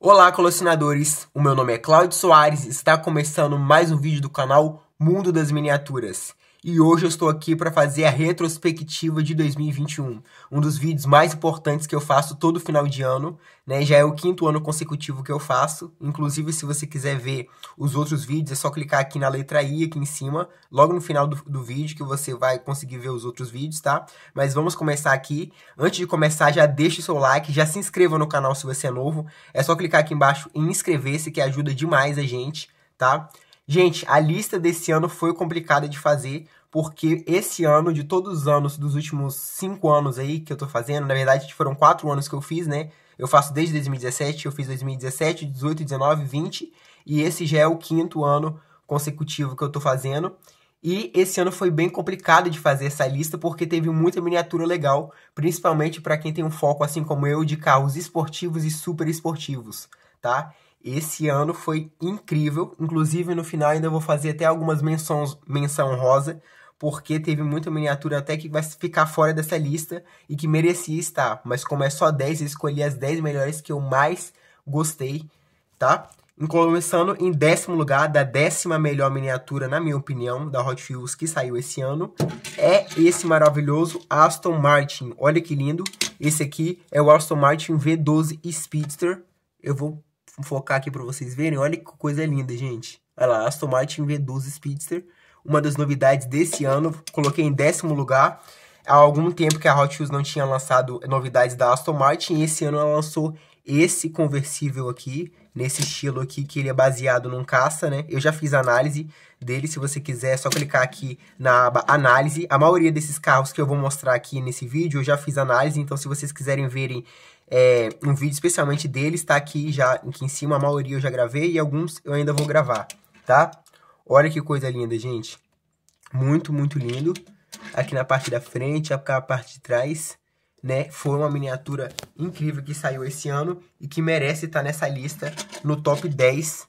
Olá, colecionadores! O meu nome é Cláudio Soares e está começando mais um vídeo do canal Mundo das Miniaturas e hoje eu estou aqui para fazer a retrospectiva de 2021, um dos vídeos mais importantes que eu faço todo final de ano, né? Já é o quinto ano consecutivo que eu faço. Inclusive, se você quiser ver os outros vídeos, é só clicar aqui na letra I aqui em cima, logo no final do, do vídeo que você vai conseguir ver os outros vídeos, tá? Mas vamos começar aqui. Antes de começar, já deixe seu like, já se inscreva no canal se você é novo. É só clicar aqui embaixo em inscrever-se que ajuda demais a gente, tá? Gente, a lista desse ano foi complicada de fazer, porque esse ano, de todos os anos, dos últimos cinco anos aí que eu tô fazendo, na verdade foram quatro anos que eu fiz, né? Eu faço desde 2017, eu fiz 2017, 18, 19, 20, e esse já é o quinto ano consecutivo que eu tô fazendo. E esse ano foi bem complicado de fazer essa lista porque teve muita miniatura legal, principalmente para quem tem um foco assim como eu de carros esportivos e super esportivos, tá? Esse ano foi incrível, inclusive no final ainda vou fazer até algumas menções menção rosa porque teve muita miniatura até que vai ficar fora dessa lista e que merecia estar. Mas como é só 10, eu escolhi as 10 melhores que eu mais gostei, tá? Começando em décimo lugar, da décima melhor miniatura, na minha opinião, da Hot Wheels que saiu esse ano, é esse maravilhoso Aston Martin. Olha que lindo. Esse aqui é o Aston Martin V12 Speedster. Eu vou focar aqui para vocês verem. Olha que coisa linda, gente. Olha lá, Aston Martin V12 Speedster. Uma das novidades desse ano. Coloquei em décimo lugar. Há algum tempo que a Hot Wheels não tinha lançado novidades da Aston Martin. E esse ano ela lançou esse conversível aqui. Nesse estilo aqui, que ele é baseado num caça, né? Eu já fiz análise dele. Se você quiser, é só clicar aqui na aba análise. A maioria desses carros que eu vou mostrar aqui nesse vídeo, eu já fiz análise. Então, se vocês quiserem verem é, um vídeo especialmente dele está aqui já aqui em cima, a maioria eu já gravei e alguns eu ainda vou gravar tá? Olha que coisa linda, gente. Muito, muito lindo. Aqui na parte da frente, a parte de trás, né? Foi uma miniatura incrível que saiu esse ano e que merece estar tá nessa lista, no top 10,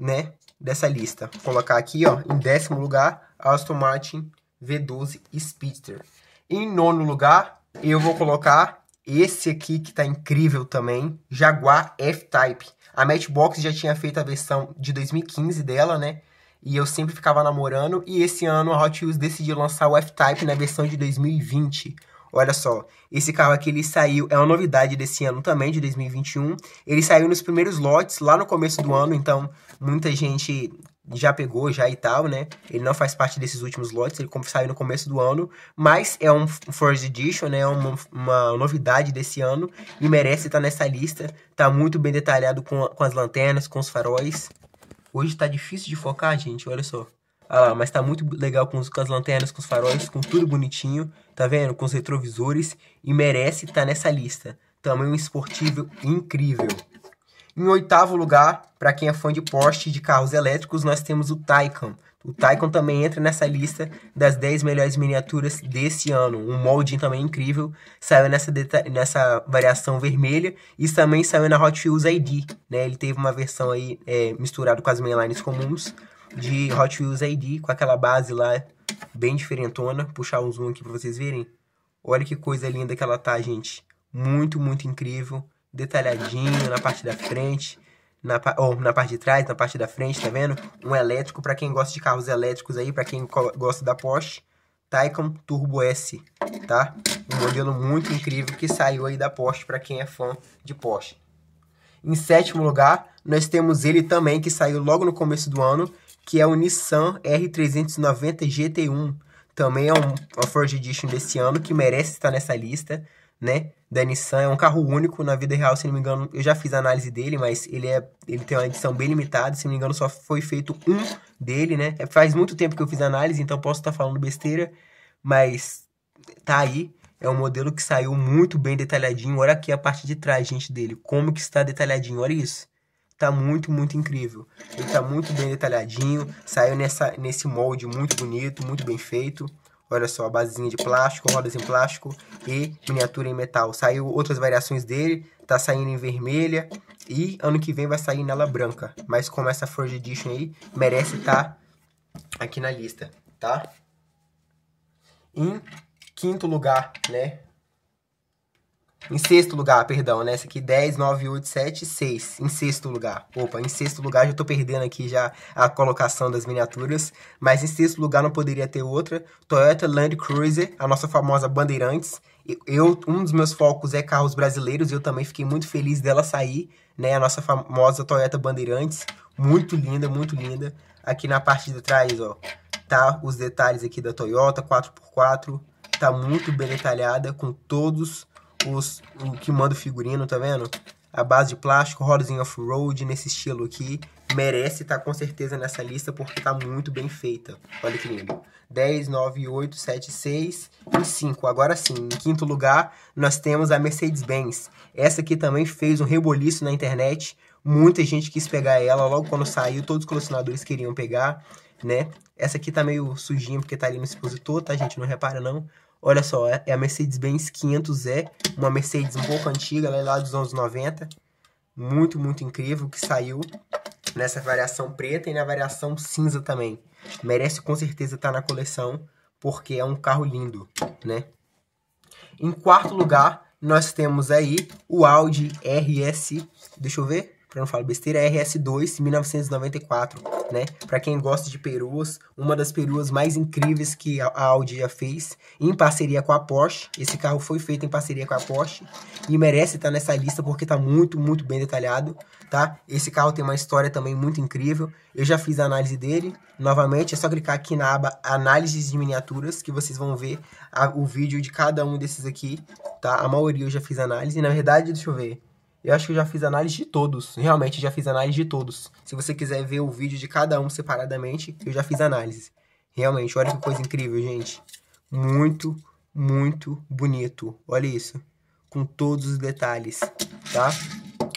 né? Dessa lista. Vou colocar aqui, ó, em décimo lugar, Aston Martin V12 Speedster. Em nono lugar, eu vou colocar esse aqui que está incrível também, Jaguar F-Type. A Matchbox já tinha feito a versão de 2015 dela, né? E eu sempre ficava namorando. E esse ano a Hot Wheels decidiu lançar o F-Type na versão de 2020. Olha só, esse carro aqui ele saiu, é uma novidade desse ano também, de 2021. Ele saiu nos primeiros lotes lá no começo do ano, então muita gente já pegou já e tal, né? Ele não faz parte desses últimos lotes, ele saiu no começo do ano, mas é um First Edition, né? É uma, uma, novidade desse ano e merece estar nessa lista. Tá muito bem detalhado com, com as lanternas, com os faróis. Hoje tá difícil de focar, gente, olha só. Ah lá, mas tá muito legal com, os, com as lanternas, com os faróis, com tudo bonitinho, tá vendo? Com os retrovisores e merece estar nessa lista. também um esportivo incrível. Em oitavo lugar, para quem é fã de Porsche de carros elétricos, nós temos o Taycan. O Taycan também entra nessa lista das 10 melhores miniaturas desse ano. Um molde também incrível. Saiu nessa, nessa variação vermelha. E também saiu na Hot Wheels ID. Né? Ele teve uma versão aí é, misturada com as mainlines comuns de Hot Wheels ID, com aquela base lá bem diferentona. Puxar um zoom aqui para vocês verem. Olha que coisa linda que ela tá, gente. Muito, muito incrível detalhadinho na parte da frente, na, ou na parte de trás, na parte da frente, tá vendo? Um elétrico para quem gosta de carros elétricos aí, para quem gosta da Porsche, Taycan Turbo S, tá? Um modelo muito incrível que saiu aí da Porsche para quem é fã de Porsche. Em sétimo lugar, nós temos ele também que saiu logo no começo do ano, que é o Nissan R390 GT1. Também é um, uma Ford Edition desse ano que merece estar nessa lista né? Da Nissan é um carro único na vida real, se não me engano. Eu já fiz a análise dele, mas ele é, ele tem uma edição bem limitada. Se não me engano, só foi feito um dele, né? É, faz muito tempo que eu fiz a análise, então posso estar tá falando besteira, mas tá aí. É um modelo que saiu muito bem detalhadinho. Olha aqui a parte de trás, gente, dele. Como que está detalhadinho, olha isso. Tá muito, muito incrível. Ele tá muito bem detalhadinho. Saiu nessa, nesse molde muito bonito, muito bem feito. Olha só, a basezinha de plástico, rodas em plástico e miniatura em metal. Saiu outras variações dele, tá saindo em vermelha e ano que vem vai sair nela branca. Mas como essa Forge Edition aí, merece estar tá aqui na lista, tá? Em quinto lugar, né, em sexto lugar, perdão, né? Essa aqui 10, 9, 8, 7, 6. Em sexto lugar. Opa, em sexto lugar já tô perdendo aqui já a colocação das miniaturas. Mas em sexto lugar não poderia ter outra. Toyota Land Cruiser, a nossa famosa Bandeirantes. Eu, um dos meus focos é carros brasileiros e eu também fiquei muito feliz dela sair, né? A nossa famosa Toyota Bandeirantes. Muito linda, muito linda. Aqui na parte de trás, ó, tá os detalhes aqui da Toyota 4x4. Tá muito bem detalhada com todos os, o que manda o figurino, tá vendo? A base de plástico, rodazinha off-road, nesse estilo aqui. Merece estar tá, com certeza nessa lista porque tá muito bem feita. Olha que lindo. 10, 9, 8, 7, 6 e 5. Agora sim, em quinto lugar, nós temos a Mercedes-Benz. Essa aqui também fez um reboliço na internet. Muita gente quis pegar ela. Logo quando saiu, todos os colecionadores queriam pegar, né? Essa aqui tá meio sujinha porque tá ali no expositor, tá, gente? Não repara, não. Olha só, é, é a Mercedes-Benz 500E, uma Mercedes um pouco antiga, ela é lá dos anos 90. Muito, muito incrível que saiu nessa variação preta e na variação cinza também. Merece com certeza estar tá na coleção, porque é um carro lindo, né? Em quarto lugar, nós temos aí o Audi RS, deixa eu ver, para não falar besteira, é RS2 1994, né? Para quem gosta de peruas, uma das peruas mais incríveis que a Audi já fez, em parceria com a Porsche. Esse carro foi feito em parceria com a Porsche e merece estar nessa lista porque está muito, muito bem detalhado, tá? Esse carro tem uma história também muito incrível. Eu já fiz a análise dele. Novamente, é só clicar aqui na aba Análises de Miniaturas que vocês vão ver a, o vídeo de cada um desses aqui, tá? A maioria eu já fiz análise. Na verdade, deixa eu ver. Eu acho que eu já fiz análise de todos. Realmente, já fiz análise de todos. Se você quiser ver o vídeo de cada um separadamente, eu já fiz análise. Realmente, olha que coisa incrível, gente. Muito, muito bonito. Olha isso. Com todos os detalhes, tá?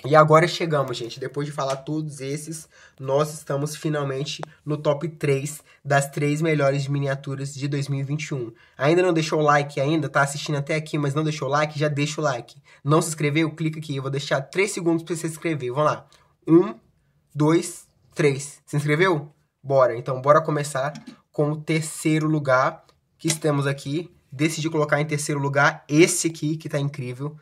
E agora chegamos, gente. Depois de falar todos esses, nós estamos finalmente no top 3 das 3 melhores miniaturas de 2021. Ainda não deixou o like ainda? Tá assistindo até aqui, mas não deixou o like? Já deixa o like. Não se inscreveu? Clica aqui. Eu vou deixar 3 segundos para você se inscrever. Vamos lá. 1, 2, 3. Se inscreveu? Bora. Então, bora começar com o terceiro lugar que estamos aqui. Decidi colocar em terceiro lugar esse aqui, que tá incrível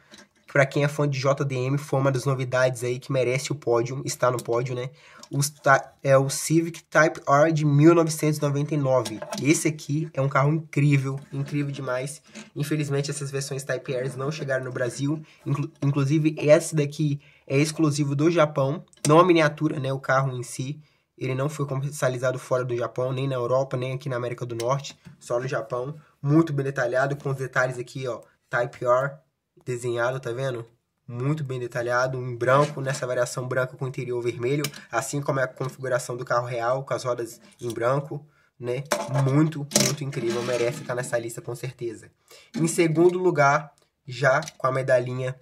para quem é fã de JDM, foi uma das novidades aí que merece o pódio, está no pódio, né? O, é o Civic Type R de 1999. Esse aqui é um carro incrível, incrível demais. Infelizmente, essas versões Type R não chegaram no Brasil. Inclu inclusive, esse daqui é exclusivo do Japão, não a miniatura, né? O carro em si. Ele não foi comercializado fora do Japão, nem na Europa, nem aqui na América do Norte, só no Japão. Muito bem detalhado, com os detalhes aqui, ó. Type R desenhado, tá vendo? Muito bem detalhado, em branco, nessa variação branca com interior vermelho, assim como é a configuração do carro real, com as rodas em branco, né? Muito, muito incrível, merece estar nessa lista com certeza. Em segundo lugar, já com a medalhinha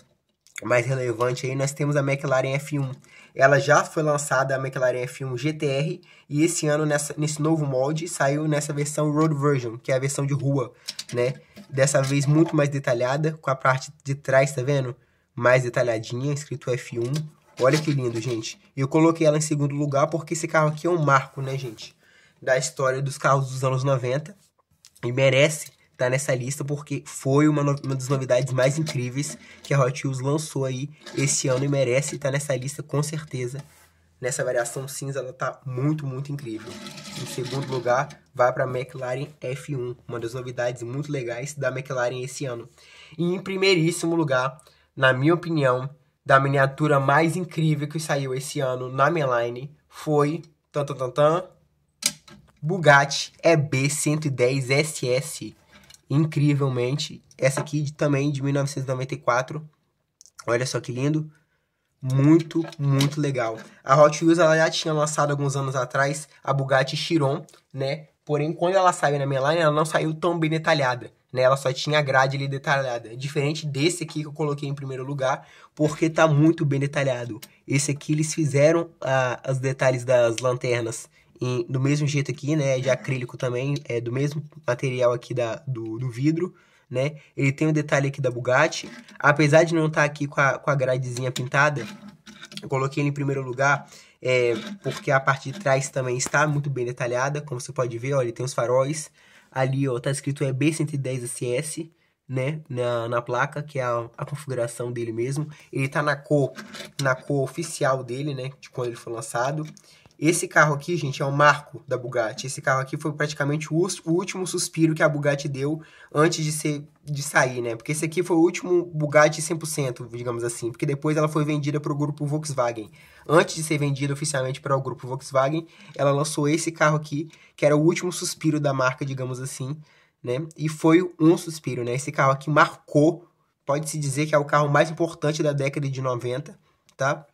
mais relevante aí, nós temos a McLaren F1. Ela já foi lançada a McLaren F1 GTR e esse ano nessa, nesse novo molde saiu nessa versão Road Version, que é a versão de rua, né? Dessa vez muito mais detalhada, com a parte de trás, tá vendo? Mais detalhadinha, escrito F1. Olha que lindo, gente. Eu coloquei ela em segundo lugar porque esse carro aqui é um marco, né, gente? Da história dos carros dos anos 90 e merece tá nessa lista porque foi uma, no... uma das novidades mais incríveis que a Hot Wheels lançou aí esse ano e merece estar tá nessa lista com certeza. Nessa variação cinza ela tá muito, muito incrível. Em segundo lugar, vai para a McLaren F1, uma das novidades muito legais da McLaren esse ano. E em primeiríssimo lugar, na minha opinião, da miniatura mais incrível que saiu esse ano na Meline foi tan, tan, tan, tan, Bugatti EB110 SS incrivelmente. Essa aqui também de 1994. Olha só que lindo. Muito, muito legal. A Hot Wheels ela já tinha lançado alguns anos atrás a Bugatti Chiron, né? Porém, quando ela saiu na minha line, ela não saiu tão bem detalhada. Né, ela só tinha a grade ali detalhada. É diferente desse aqui que eu coloquei em primeiro lugar, porque tá muito bem detalhado. Esse aqui eles fizeram ah, os detalhes das lanternas em, do mesmo jeito aqui, né? É de acrílico também, é do mesmo material aqui da, do, do vidro, né? Ele tem o um detalhe aqui da Bugatti. Apesar de não estar tá aqui com a, com a gradezinha pintada, eu coloquei ele em primeiro lugar, é, porque a parte de trás também está muito bem detalhada, como você pode ver, ó, ele tem os faróis. Ali, ó, tá escrito é EB110SS, né, na, na placa, que é a, a, configuração dele mesmo. Ele tá na cor, na cor oficial dele, né, de quando ele foi lançado. Esse carro aqui, gente, é o marco da Bugatti. Esse carro aqui foi praticamente o, último suspiro que a Bugatti deu antes de, ser, de sair, né? Porque esse aqui foi o último Bugatti 100%, digamos assim. Porque depois ela foi vendida para o grupo Volkswagen. Antes de ser vendida oficialmente para o grupo Volkswagen, ela lançou esse carro aqui, que era o último suspiro da marca, digamos assim, né? E foi um suspiro, né? Esse carro aqui marcou, pode-se dizer que é o carro mais importante da década de 90, tá?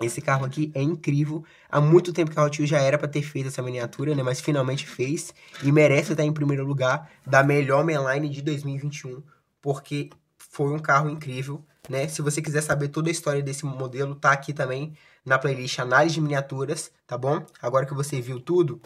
Esse carro aqui é incrível. Há muito tempo que a Hot Wheels já era para ter feito essa miniatura, né? Mas finalmente fez e merece estar em primeiro lugar da melhor mainline de 2021, porque foi um carro incrível, né? Se você quiser saber toda a história desse modelo, tá aqui também na playlist Análise de Miniaturas, tá bom? Agora que você viu tudo,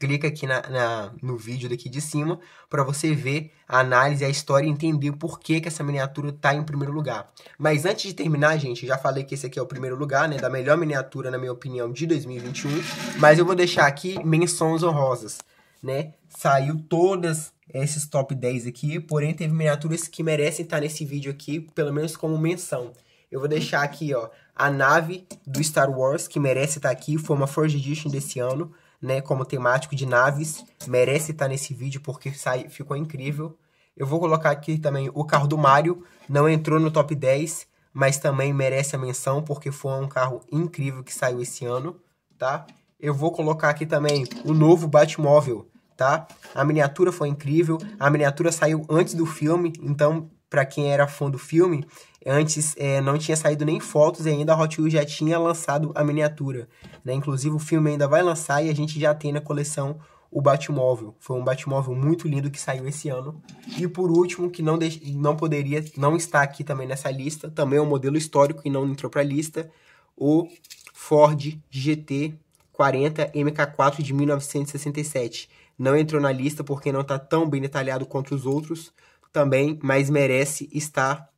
clica aqui na, na no vídeo daqui de cima para você ver a análise, a história e entender por que, que essa miniatura está em primeiro lugar. Mas antes de terminar, gente, já falei que esse aqui é o primeiro lugar, né? Da melhor miniatura, na minha opinião, de 2021. Mas eu vou deixar aqui menções honrosas, né? Saiu todas esses top 10 aqui, porém teve miniaturas que merecem estar tá nesse vídeo aqui, pelo menos como menção. Eu vou deixar aqui, ó, a nave do Star Wars, que merece estar tá aqui, foi uma Forge Edition desse ano né, como temático de naves, merece estar nesse vídeo porque sai, ficou incrível. Eu vou colocar aqui também o carro do Mario, não entrou no top 10, mas também merece a menção porque foi um carro incrível que saiu esse ano, tá? Eu vou colocar aqui também o novo Batmóvel, tá? A miniatura foi incrível, a miniatura saiu antes do filme, então para quem era fã do filme, antes é, não tinha saído nem fotos e ainda a Hot Wheels já tinha lançado a miniatura. Né? Inclusive o filme ainda vai lançar e a gente já tem na coleção o Batmóvel. Foi um Batmóvel muito lindo que saiu esse ano. E por último, que não, não poderia não estar aqui também nessa lista, também é um modelo histórico e não entrou para a lista, o Ford GT 40 MK4 de 1967. Não entrou na lista porque não está tão bem detalhado quanto os outros, também, mas merece estar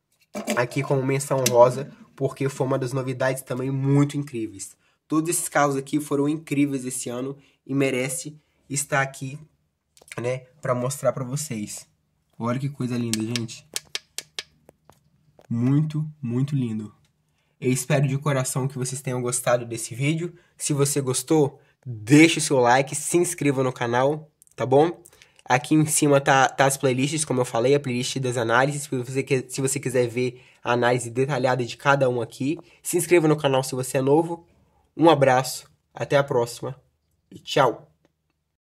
aqui como menção rosa, porque foi uma das novidades também muito incríveis. Todos esses carros aqui foram incríveis esse ano e merece estar aqui, né, para mostrar para vocês. Olha que coisa linda, gente. Muito, muito lindo. Eu espero de coração que vocês tenham gostado desse vídeo. Se você gostou, deixe o seu like, se inscreva no canal, tá bom? Aqui em cima tá, tá as playlists, como eu falei, a playlist das análises, se você, se você quiser ver a análise detalhada de cada um aqui. Se inscreva no canal se você é novo. Um abraço, até a próxima e tchau!